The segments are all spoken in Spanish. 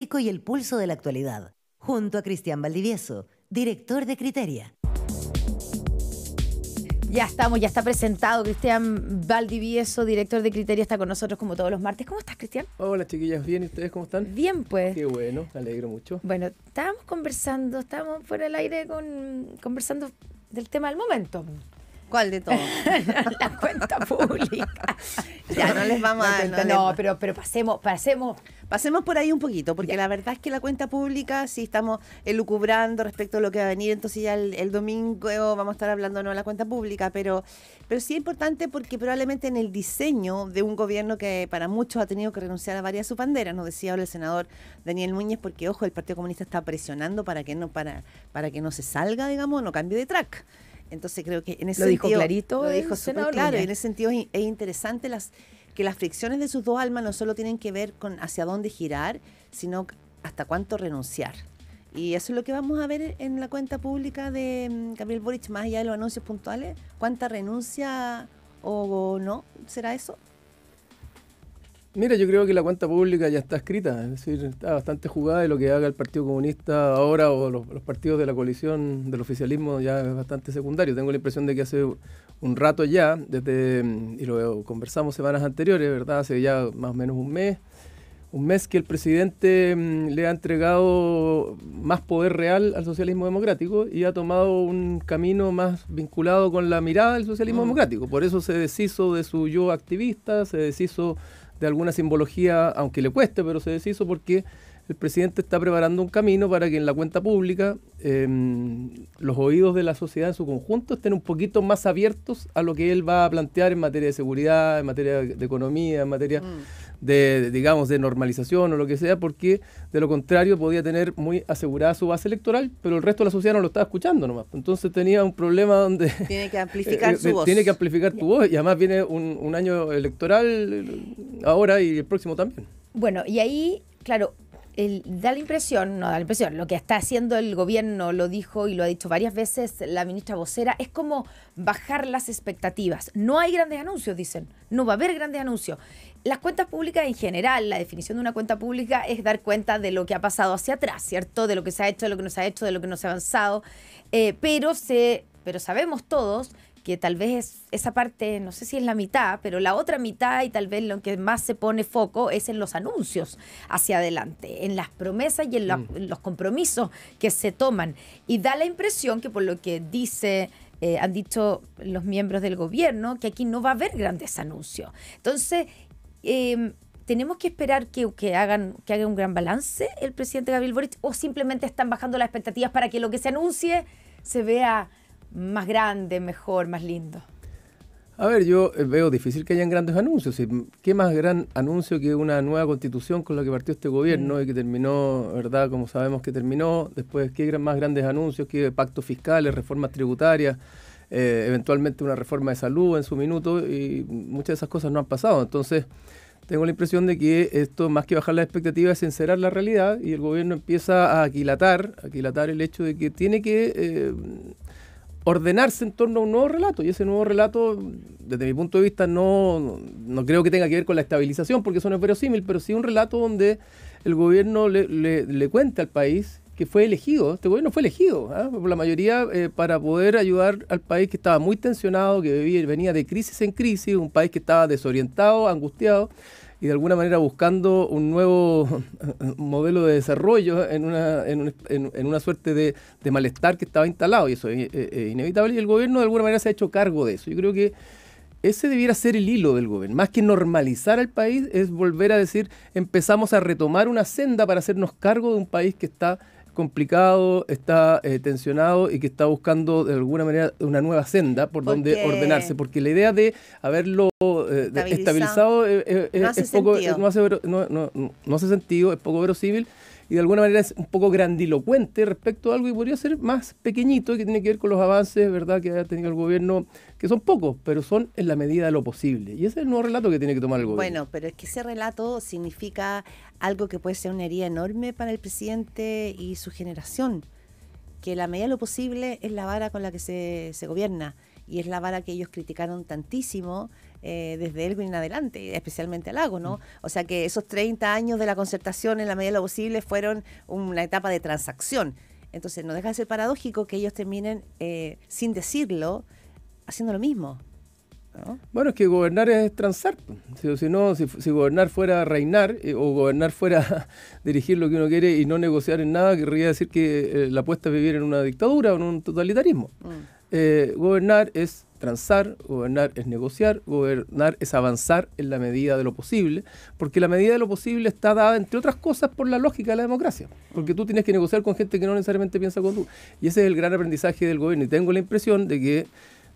y el pulso de la actualidad, junto a Cristian Valdivieso, director de Criteria. Ya estamos, ya está presentado Cristian Valdivieso, director de Criteria, está con nosotros como todos los martes. ¿Cómo estás, Cristian? Hola, chiquillas, bien, ¿y ustedes cómo están? Bien, pues. Qué bueno, me alegro mucho. Bueno, estábamos conversando, estábamos fuera del aire con, conversando del tema del momento. ¿Cuál de todo? la cuenta pública. ya, no les vamos a... no, pero, pero pasemos, pasemos... Pasemos por ahí un poquito, porque la verdad es que la cuenta pública, si estamos elucubrando respecto a lo que va a venir, entonces ya el, domingo vamos a estar hablando de la cuenta pública, pero, pero sí es importante porque probablemente en el diseño de un gobierno que para muchos ha tenido que renunciar a varias de nos decía ahora el senador Daniel Núñez, porque ojo, el Partido Comunista está presionando para que no, para, para que no se salga, digamos, no cambie de track. Entonces creo que en ese lo sentido... Dijo clarito lo dijo eh, en ese sentido es, interesante las, que las fricciones de sus dos almas no solo tienen que ver con hacia dónde girar, sino hasta cuánto renunciar. Y eso es lo que vamos a ver en la cuenta pública de mm, Gabriel Boric, más allá de los anuncios puntuales. ¿Cuánta renuncia o no será eso? Mira, yo creo que la cuenta pública ya está escrita, es decir, está bastante jugada y lo que haga el Partido Comunista ahora o los, partidos de la coalición del oficialismo ya es bastante secundario. Tengo la impresión de que hace un rato ya, desde, y lo conversamos semanas anteriores, ¿verdad? Hace ya más o menos un mes, un mes que el presidente mm, le ha entregado más poder real al socialismo democrático y ha tomado un camino más vinculado con la mirada del socialismo mm. democrático. Por eso se deshizo de su yo activista, se deshizo de alguna simbología, aunque le cueste, pero se deshizo porque el presidente está preparando un camino para que en la cuenta pública em, los oídos de la sociedad en su conjunto estén un poquito más abiertos a lo que él va a plantear en materia de seguridad, en materia de economía, en materia mm. de, digamos, de normalización o lo que sea, porque de lo contrario podía tener muy asegurada su base electoral, pero el resto de la sociedad no lo estaba escuchando nomás. Entonces tenía un problema donde... Tiene que amplificar su voz. Tiene que amplificar tu voz y además viene un año electoral ahora y el próximo también. Bueno, y ahí, claro, da la impresión, no da la impresión, lo que está haciendo el gobierno, lo dijo y lo ha dicho varias veces la ministra vocera, es como bajar las expectativas. No hay grandes anuncios, dicen, no va a haber grandes anuncios. Las cuentas públicas en general, la definición de una cuenta pública es dar cuenta de lo que ha pasado hacia atrás, ¿cierto? De lo que se ha hecho, de lo que no se ha hecho, de lo que no se ha avanzado, eh, pero, se, pero sabemos todos que tal vez esa parte, no sé si es la mitad, pero la otra mitad y tal vez lo que más se pone foco es en los anuncios hacia adelante, en las promesas y en, mm. los compromisos que se toman. Y da la impresión que por lo que dice... Eh, han dicho los miembros del gobierno que aquí no va a haber grandes anuncios. Entonces, em, tenemos que esperar que, hagan, que haga un gran balance el presidente Gabriel Boric o simplemente están bajando las expectativas para que lo que se anuncie se vea más grande, mejor, más lindo? A ver, yo eh, veo difícil que hayan grandes anuncios. ¿Qué más gran anuncio que una nueva constitución con la que partió este gobierno mm. y que terminó, ¿verdad? Como sabemos que terminó. Después, ¿qué más grandes anuncios? ¿Qué pactos fiscales, reformas tributarias? Eh, eventualmente una reforma de salud en su minuto y muchas de esas cosas no han pasado. Entonces, tengo la impresión de que esto, más que bajar las expectativas, es encerrar la realidad y el gobierno empieza a aquilatar, aquilatar el hecho de que tiene que... Eh, ordenarse en torno a un nuevo relato. Y ese nuevo relato, desde mi punto de vista, no, no creo que tenga que ver con la estabilización, porque eso no es verosímil, pero sí un relato donde el gobierno le, cuenta al país que fue elegido, este gobierno fue elegido ¿ah? por la mayoría eh, para poder ayudar al país que estaba muy tensionado, que venía de crisis en crisis, un país que estaba desorientado, angustiado y de alguna manera buscando un nuevo modelo de desarrollo en una, en, una suerte de, malestar que estaba instalado y eso es, eh, eh, inevitable y el gobierno de alguna manera se ha hecho cargo de eso. Yo creo que ese debiera ser el hilo del gobierno, más que normalizar al país es volver a decir empezamos a retomar una senda para hacernos cargo de un país que está complicado, está eh, tensionado y que está buscando de alguna manera una nueva senda por, donde ordenarse, porque la idea de haberlo estabilizado, no, hace sentido, es poco verosímil y de alguna manera es un poco grandilocuente respecto a algo y podría ser más pequeñito que tiene que ver con los avances verdad que ha tenido el gobierno, que son pocos, pero son en la medida de lo posible. Y ese es el nuevo relato que tiene que tomar el gobierno. Bueno, pero es que ese relato significa algo que puede ser una herida enorme para el presidente y su generación, que la medida de lo posible es la vara con la que se, se gobierna y es la vara que ellos criticaron tantísimo eh, desde Elwin en adelante, especialmente al lago, ¿no? Mm. O sea que esos 30 años de la concertación en la medida de lo posible fueron una etapa de transacción. Entonces no deja de ser paradójico que ellos terminen, eh, sin decirlo, haciendo lo mismo. Bueno, es que gobernar es transar. Si, no, si, gobernar fuera reinar eh, o gobernar fuera dirigir lo que uno quiere y no negociar en nada, querría decir que eh, la apuesta es vivir en una dictadura o en un totalitarismo. Mm. gobernar es transar, gobernar es negociar, gobernar es avanzar en la medida de lo posible, porque la medida de lo posible está dada, entre otras cosas, por la lógica de la democracia, porque tú tienes que negociar con gente que no necesariamente piensa con tú. Y ese es el gran aprendizaje del gobierno. Y tengo la impresión de que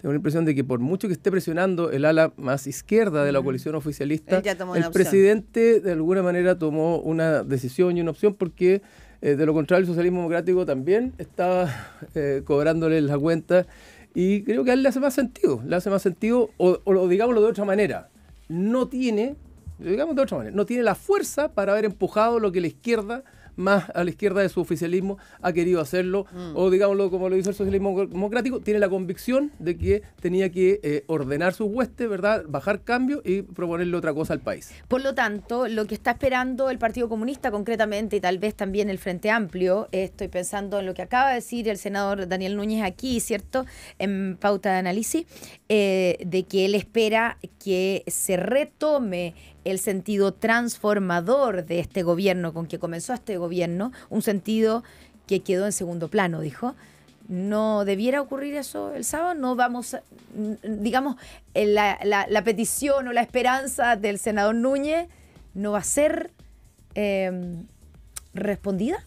tengo la impresión de que por mucho que esté presionando el ala más izquierda de la coalición oficialista, el presidente de alguna manera tomó una decisión y una opción porque eh, de lo contrario el socialismo democrático también está eh, cobrándole la cuenta y creo que a él le hace más sentido, le hace más sentido, o, o digámoslo de otra manera, no tiene, digamos de otra manera, no tiene la fuerza para haber empujado lo que la izquierda más a la izquierda de su oficialismo ha querido hacerlo, mm. o digámoslo como lo dice el socialismo democrático, tiene la convicción de que tenía que eh, ordenar su huestes, ¿verdad? Bajar cambio y proponerle otra cosa al país. Por lo tanto, lo que está esperando el Partido Comunista concretamente y tal vez también el Frente Amplio, eh, estoy pensando en lo que acaba de decir el senador Daniel Núñez aquí, ¿cierto? En pauta de análisis, eh, de que él espera que se retome el sentido transformador de este gobierno, con que comenzó este gobierno, un sentido que quedó en segundo plano, dijo. No debiera ocurrir eso el sábado, no vamos, a, digamos, eh, la, la, petición o la esperanza del senador Núñez no va a ser em, respondida.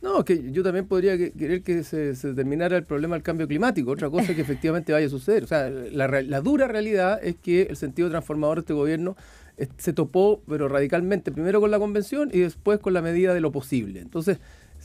No, que yo también podría querer que se, terminara el problema del cambio climático, otra cosa que efectivamente vaya a suceder. O sea, la dura realidad es que el sentido transformador de este gobierno eh, se topó, pero radicalmente, primero con la convención y después con la medida de lo posible. Entonces,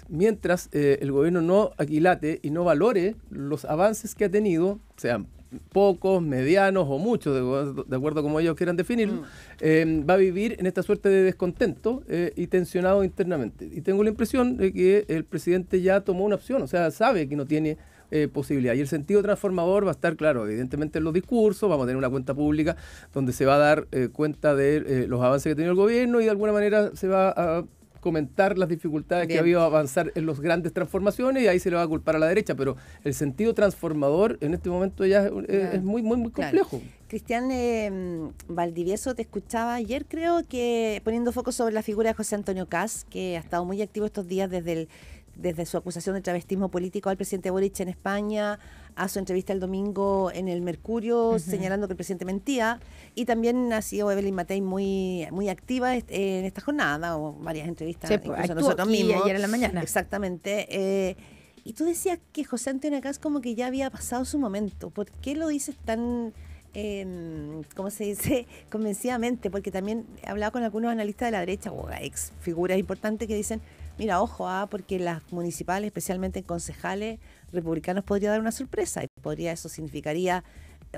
mientras eh, el gobierno no aquilate y no valore los avances que ha tenido, sean pocos, medianos o muchos, de, acuerdo como ellos quieran definirlo, mm. eh, va a vivir en esta suerte de descontento y tensionado internamente. Y tengo la impresión de que el presidente ya tomó una opción, o sea, sabe que no tiene eh, Y el sentido transformador va a estar, claro, evidentemente en los discursos, vamos a tener una cuenta pública donde se va a dar eh, cuenta de eh, los avances que ha tenido el gobierno y de alguna manera se va a comentar las dificultades que ha habido avanzar en las grandes transformaciones y ahí se le va a culpar a la derecha, pero el sentido transformador en este momento ya es, muy, muy, muy complejo. Cristian eh, Valdivieso, te escuchaba ayer, creo que poniendo foco sobre la figura de José Antonio Cas, que ha estado muy activo estos días desde el desde su acusación de travestismo político al presidente Boric en España, a su entrevista el domingo en el Mercurio, señalando que el presidente mentía. Y también ha sido Evelyn Matei muy, muy activa en esta jornada, o varias entrevistas, incluso nosotros mismos. ayer en la mañana. Exactamente. Eh, y tú decías que José Antonio Cas como que ya había pasado su momento. ¿Por qué lo dices tan... Eh, ¿cómo se dice? Convencidamente, porque también he hablado con algunos analistas de la derecha, o ex figuras importantes que dicen, mira, ojo, a ah, porque las municipales, especialmente en concejales republicanos, podría dar una sorpresa y podría eso significaría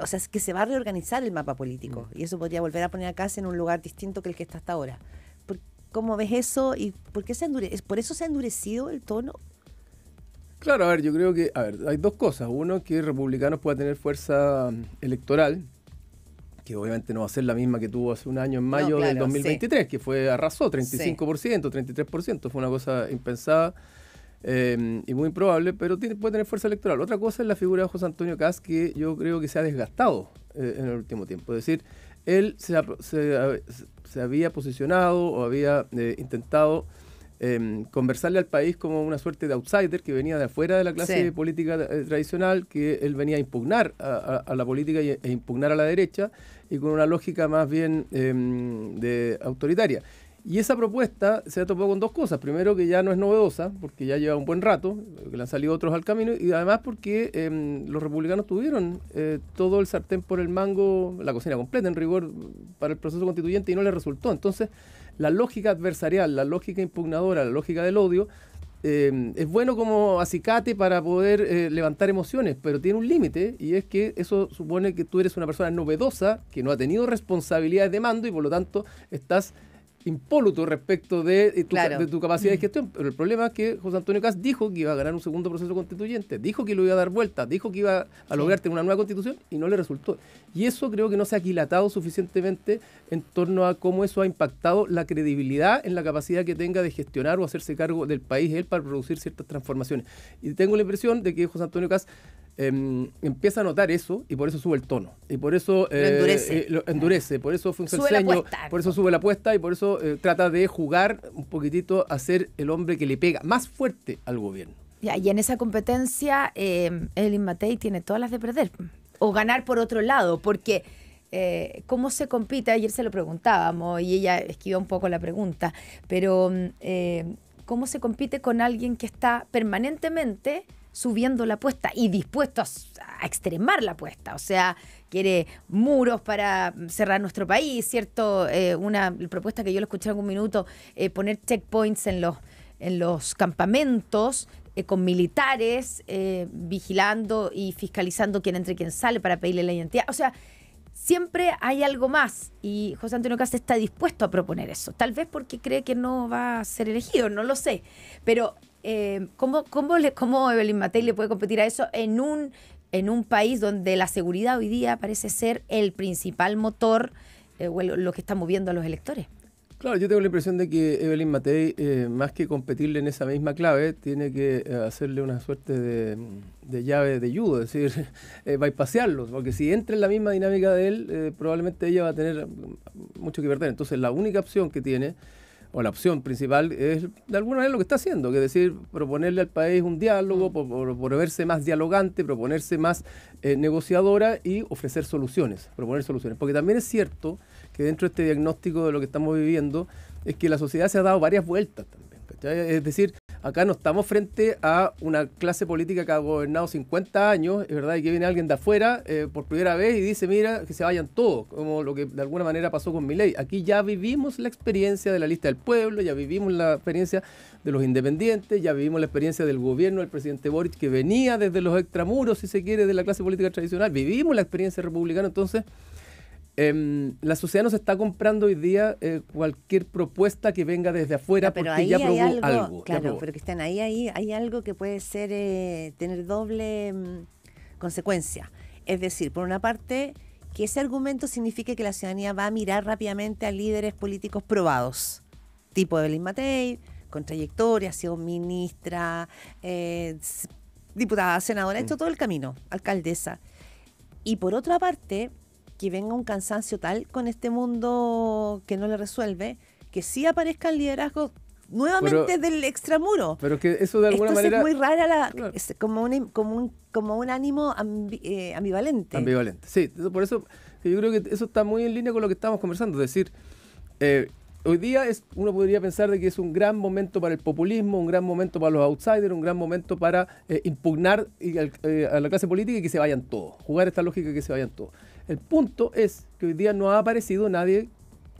o sea, que se va a reorganizar el mapa político mm. y eso podría volver a poner a casa en un lugar distinto que el que está hasta ahora. ¿Cómo ves eso y por qué se endure ¿Por eso se ha endurecido el tono? Claro, a ver, yo creo que, hay dos cosas. Uno, que Republicanos pueda tener fuerza mm, electoral, que obviamente no va a ser la misma que tuvo hace un año en mayo del 2023, que fue arrasó 35%, 33%, fue una cosa impensada. Em, y muy improbable, pero tiene, puede tener fuerza electoral. Otra cosa es la figura de José Antonio Kass, que yo creo que se ha desgastado eh, en el último tiempo. Es decir, él se, había posicionado o había eh, intentado em, conversarle al país como una suerte de outsider que venía de afuera de la clase política eh, tradicional, que él venía a impugnar a, la política e impugnar a la derecha, y con una lógica más bien em, de autoritaria. Y esa propuesta se ha topado con dos cosas. Primero, que ya no es novedosa, porque ya lleva un buen rato, que le han salido otros al camino, y además porque em, los republicanos tuvieron eh, todo el sartén por el mango, la cocina completa en rigor, para el proceso constituyente y no les resultó. Entonces, la lógica adversarial, la lógica impugnadora, la lógica del odio, eh, es bueno como acicate para poder eh, levantar emociones, pero tiene un límite y es que eso supone que tú eres una persona novedosa, que no ha tenido responsabilidades de mando y por lo tanto estás impoluto respecto eh, de, tu, capacidad de mm. gestión. Pero el problema es que José Antonio Cast dijo que iba a ganar un segundo proceso constituyente, dijo que lo iba a dar vuelta, dijo que iba a lograrte una nueva constitución y no le resultó. Y eso creo que no se ha aquilatado suficientemente en torno a cómo eso ha impactado la credibilidad en la capacidad que tenga de gestionar o hacerse cargo del país él para producir ciertas transformaciones. Y tengo la impresión de que José Antonio Cast Em, empieza a notar eso y por eso sube el tono. Y por eso lo eh, eh, endurece. Por eso funciona por eso sube la apuesta y por eso eh, trata de jugar un poquitito a ser el hombre que le pega más fuerte al gobierno. y en esa competencia, em, Elin Matei tiene todas las de perder. O ganar por otro lado, porque cómo se compite, ayer se lo preguntábamos y ella esquiva un poco la pregunta, pero em, cómo se compite con alguien que está permanentemente subiendo la apuesta y dispuesto a, extremar la apuesta. O sea, quiere muros para cerrar nuestro país, ¿cierto? Eh, una propuesta que yo lo escuché en algún minuto, eh, poner checkpoints en los, en los campamentos eh, con militares vigilando y fiscalizando quién entra y quién sale para pedirle la identidad. O sea, siempre hay algo más y José Antonio Casa está dispuesto a proponer eso. Tal vez porque cree que no va a ser elegido, no lo sé. Pero eh, ¿cómo, cómo, le, ¿cómo Evelyn Matei le puede competir a eso en un, en un país donde la seguridad hoy día parece ser el principal motor eh, o lo que está moviendo a los electores? Claro, yo tengo la impresión de que Evelyn Matei, eh, más que competirle en esa misma clave, tiene que hacerle una suerte de, de llave de judo, es decir, eh, porque si entra en la misma dinámica de él, probablemente ella va a tener mucho que perder. Entonces, la única opción que tiene o la opción principal es de alguna manera lo que está haciendo, que es decir, proponerle al país un diálogo, mm. por verse más dialogante, proponerse más eh, negociadora y ofrecer soluciones, proponer soluciones. Porque también es cierto que dentro de este diagnóstico de lo que estamos viviendo es que la sociedad se ha dado varias vueltas también. Es decir, Acá no estamos frente a una clase política que ha gobernado 50 años, es verdad, y que viene alguien de afuera eh, por primera vez y dice, mira, que se vayan todos, como lo que de alguna manera pasó con mi ley. Aquí ya vivimos la experiencia de la lista del pueblo, ya vivimos la experiencia de los independientes, ya vivimos la experiencia del gobierno del presidente Boric que venía desde los extramuros, si se quiere, de la clase política tradicional. Vivimos la experiencia republicana, entonces... Em, la sociedad nos está comprando hoy día eh, cualquier propuesta que venga desde afuera porque ahí ya probó algo, Claro, pero Cristian, ahí, ahí hay algo que puede ser eh, tener doble mm, consecuencia. Es decir, por una parte, que ese argumento signifique que la ciudadanía va a mirar rápidamente a líderes políticos probados, tipo Evelyn Matei, con trayectoria, ha sido ministra, eh, diputada, senadora, ha hecho mm. todo el camino, alcaldesa. Y por otra parte, que venga un cansancio tal con este mundo que no le resuelve, que sí el liderazgo nuevamente del extramuro. Pero que eso de alguna manera... Es muy rara, como, un, como, un, ánimo eh, ambivalente. Ambivalente, sí. Por eso yo creo que eso está muy en línea con lo que estamos conversando. Es decir, eh, hoy día uno podría pensar de que es un gran momento para el populismo, un gran momento para los outsiders, un gran momento para eh, impugnar a la clase política y que se vayan todos. Jugar esta lógica que se vayan todos. El punto es que hoy día no ha aparecido nadie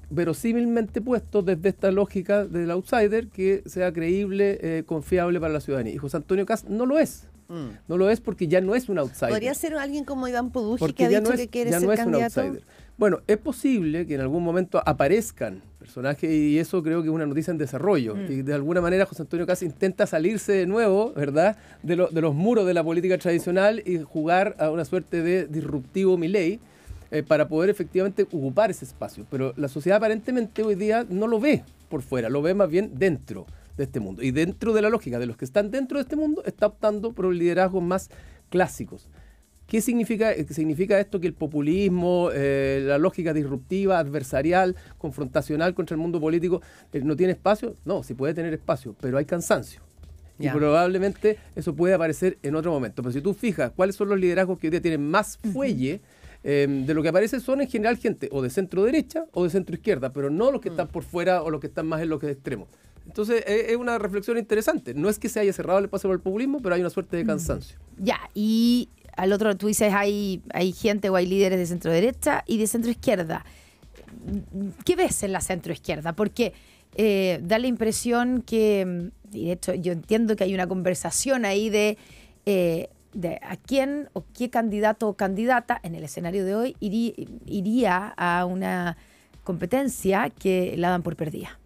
verosímilmente puesto desde esta lógica del outsider que sea creíble, eh, confiable para la ciudadanía. Y José Antonio Cas no lo es. Mm. No lo es porque ya no es un outsider. Podría ser alguien como Iván Poduji que ha dicho que quiere ya ser no es candidato? Un outsider. Bueno, es posible que en algún momento aparezcan personajes y eso creo que es una noticia en desarrollo. Mm. Y de alguna manera José Antonio Cas intenta salirse de nuevo, ¿verdad?, de, de, los muros de la política tradicional y jugar a una suerte de disruptivo Milei eh, para poder efectivamente ocupar ese espacio. Pero la sociedad aparentemente hoy día no lo ve por fuera, lo ve más bien dentro de este mundo. Y dentro de la lógica de los que están dentro de este mundo, está optando por liderazgos más clásicos. ¿Qué significa, eh, significa esto? Que el populismo, eh, la lógica disruptiva, adversarial, confrontacional contra el mundo político, no tiene espacio. No, sí puede tener espacio, pero hay cansancio. Y probablemente eso puede aparecer en otro momento. Pero si tú fijas cuáles son los liderazgos que hoy día tienen más fuelle, Em, de lo que aparece son en general gente o de centro derecha o de centro izquierda, pero no los que mm. están por fuera o los que están más en lo que es extremo. Entonces e, es una reflexión interesante. No es que se haya cerrado el paso por el populismo, pero hay una suerte de mm. cansancio. Ya, y al otro tú dices hay, hay gente o hay líderes de centro derecha y de centro izquierda. ¿Qué ves en la centro izquierda? Porque eh, da la impresión que, y de hecho yo entiendo que hay una conversación ahí de eh, a quién o qué candidato o candidata en el escenario de hoy iría, a una competencia que la dan por perdida.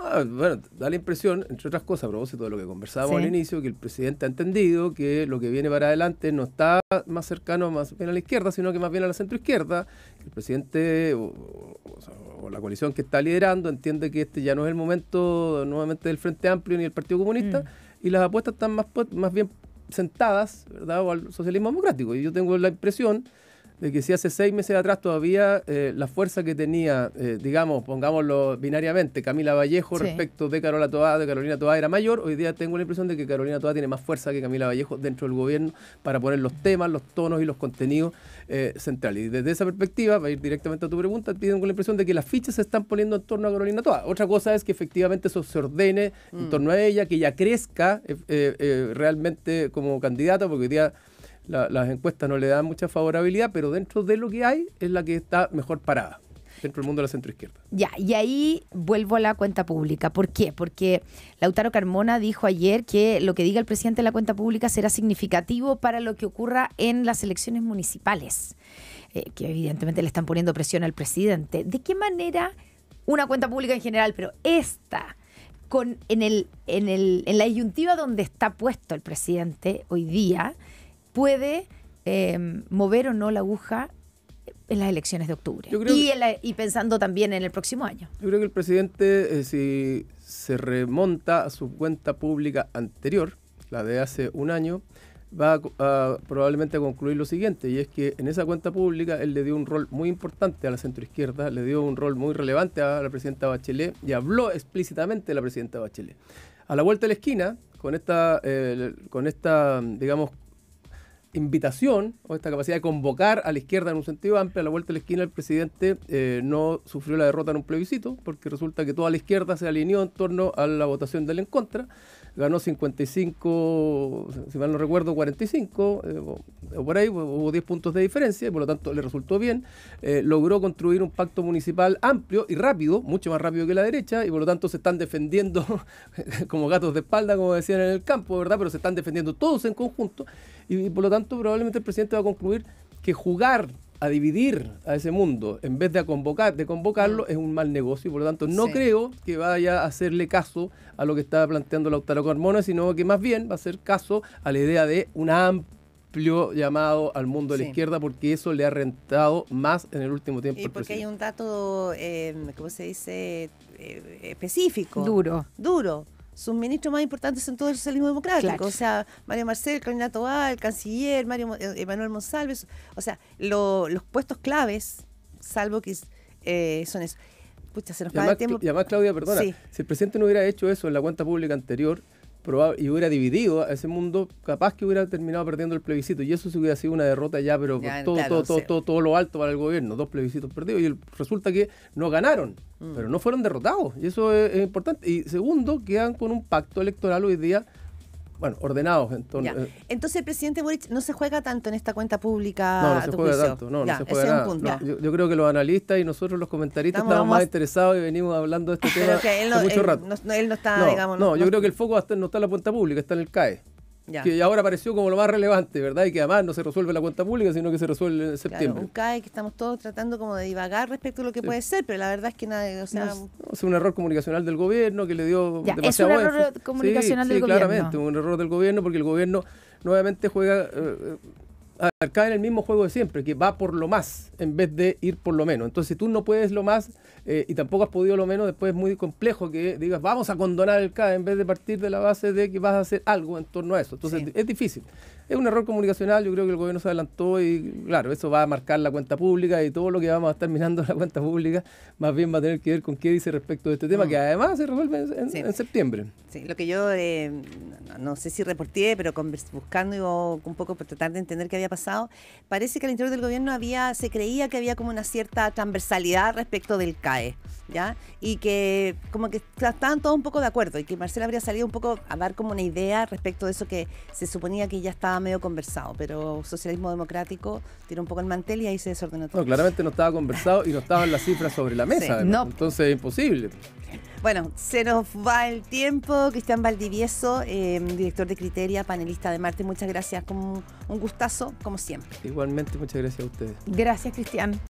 Ah, bueno, da la impresión, entre otras cosas, a propósito de lo que conversábamos al inicio, que el presidente ha entendido que lo que viene para adelante no está más cercano más bien a la izquierda, sino que más bien a la centroizquierda. El presidente o, la coalición que está liderando entiende que este ya no es el momento nuevamente del Frente Amplio ni del Partido Comunista. Mm. Y las apuestas están más, más bien sentadas, ¿verdad? O al socialismo democrático. Y yo tengo la impresión de que si hace seis meses atrás todavía eh, la fuerza que tenía, eh, digamos, pongámoslo binariamente, Camila Vallejo respecto de Carola Toá, de Carolina Toá era mayor, hoy día tengo la impresión de que Carolina Toá tiene más fuerza que Camila Vallejo dentro del gobierno para poner los temas, los tonos y los contenidos eh, centrales. Y desde esa perspectiva, para ir directamente a tu pregunta, tengo la impresión de que las fichas se están poniendo en torno a Carolina Toá. Otra cosa es que efectivamente eso se ordene en mm. torno a ella, que ella crezca realmente como candidata, porque hoy día la, las encuestas no le dan mucha favorabilidad, pero dentro de lo que hay es la que está mejor parada dentro del mundo de la centroizquierda. Ya, y ahí vuelvo a la cuenta pública. ¿Por qué? Porque Lautaro Carmona dijo ayer que lo que diga el presidente de la cuenta pública será significativo para lo que ocurra en las elecciones municipales, eh, que evidentemente le están poniendo presión al presidente. ¿De qué manera una cuenta pública en general, pero esta, con, en, el, en, el, en la ayuntiva donde está puesto el presidente hoy día, puede em, mover o no la aguja en las elecciones de octubre. y, pensando también en el próximo año. Yo creo que el presidente, eh, si se remonta a su cuenta pública anterior, la de hace un año, va probablemente a concluir lo siguiente, y es que en esa cuenta pública él le dio un rol muy importante a la centroizquierda, le dio un rol muy relevante a la presidenta Bachelet y habló explícitamente de la presidenta Bachelet. A la vuelta de la esquina, con esta, eh, con esta digamos, invitación o esta capacidad de convocar a la izquierda en un sentido amplio, a la vuelta de la esquina el presidente eh, no sufrió la derrota en un plebiscito, porque resulta que toda la izquierda se alineó en torno a la votación del en contra, ganó 55, si mal no recuerdo, 45, eh, o, por ahí, pues, hubo 10 puntos de diferencia, y por lo tanto le resultó bien, eh, logró construir un pacto municipal amplio y rápido, mucho más rápido que la derecha, y por lo tanto se están defendiendo como gatos de espalda, como decían en el campo, ¿verdad? Pero se están defendiendo todos en conjunto. Y, por lo tanto, probablemente el presidente va a concluir que jugar a dividir a ese mundo en vez de convocar, de convocarlo es un mal negocio y por lo tanto no creo que vaya a hacerle caso a lo que estaba planteando la Carmona, sino que más bien va a hacer caso a la idea de un amplio llamado al mundo de la izquierda porque eso le ha rentado más en el último tiempo. Y porque hay un dato, eh, ¿cómo se dice? Eh, específico. Duro. Duro sus ministros más importantes en todo el socialismo democrático. O sea, Mario Marcel, Carolina Tobal, canciller, Mario eh, Emanuel Monsalves. O sea, los puestos claves, salvo que eh, son eso. Pucha, se nos va el tiempo. Y además, Claudia, perdona, si el presidente no hubiera hecho eso en la cuenta pública anterior, y hubiera dividido a ese mundo, capaz que hubiera terminado perdiendo el plebiscito. Y eso sí hubiera sido una derrota ya, pero todo, todo, todo, todo, todo, lo alto para el gobierno. Dos plebiscitos perdidos. Y resulta que no ganaron, mm. pero no fueron derrotados. Y eso es, es importante. Y segundo, quedan con un pacto electoral hoy día bueno, ordenados. Entonces, entonces el presidente Boric no se juega tanto en esta cuenta pública. No, no se juega tanto, no, no se yo, creo que los analistas y nosotros los comentaristas estamos más interesados y venimos hablando de este tema mucho rato. él no está, digamos... No, yo creo que el foco no está en la cuenta pública, está en el CAE que ahora apareció como lo más relevante, ¿verdad? Y que además no se resuelve la cuenta pública, sino que se resuelve en septiembre. Claro, un CAE que estamos todos tratando como de divagar respecto a lo que puede ser, pero la verdad es que nada... o sea... es un error comunicacional del gobierno que le dio ya, es un error comunicacional del gobierno. sí, gobierno. claramente, un error del gobierno porque el gobierno nuevamente juega... Eh, eh, cae en el mismo juego de siempre, que va por lo más en vez de ir por lo menos. Entonces, si tú no puedes lo más eh, y tampoco has podido lo menos, después es muy complejo que digas, vamos a condonar el CAE en vez de partir de la base de que vas a hacer algo en torno a eso. Entonces, es difícil es un error comunicacional, yo creo que el gobierno se adelantó y claro, eso va a marcar la cuenta pública y todo lo que vamos a estar mirando en la cuenta pública más bien va a tener que ver con qué dice respecto de este tema, mm. que además se resuelve en, septiembre. Sí, lo que yo eh, no, sé si reporté, pero buscando un poco por tratar de entender qué había pasado, parece que al interior del gobierno había se creía que había como una cierta transversalidad respecto del CAE, ¿ya? Y que como que estaban todos un poco de acuerdo y que Marcela habría salido un poco a dar como una idea respecto de eso que se suponía que ya estaba medio conversado, pero socialismo democrático tiró un poco el mantel y ahí se desordenó todo. claramente no estaba conversado y no estaban las cifras sobre la mesa. Entonces es imposible. Bueno, se nos va el tiempo. Cristian Valdivieso, em, director de Criteria, panelista de Marte, muchas gracias. un gustazo, como siempre. Igualmente, muchas gracias a ustedes. Gracias, Cristian.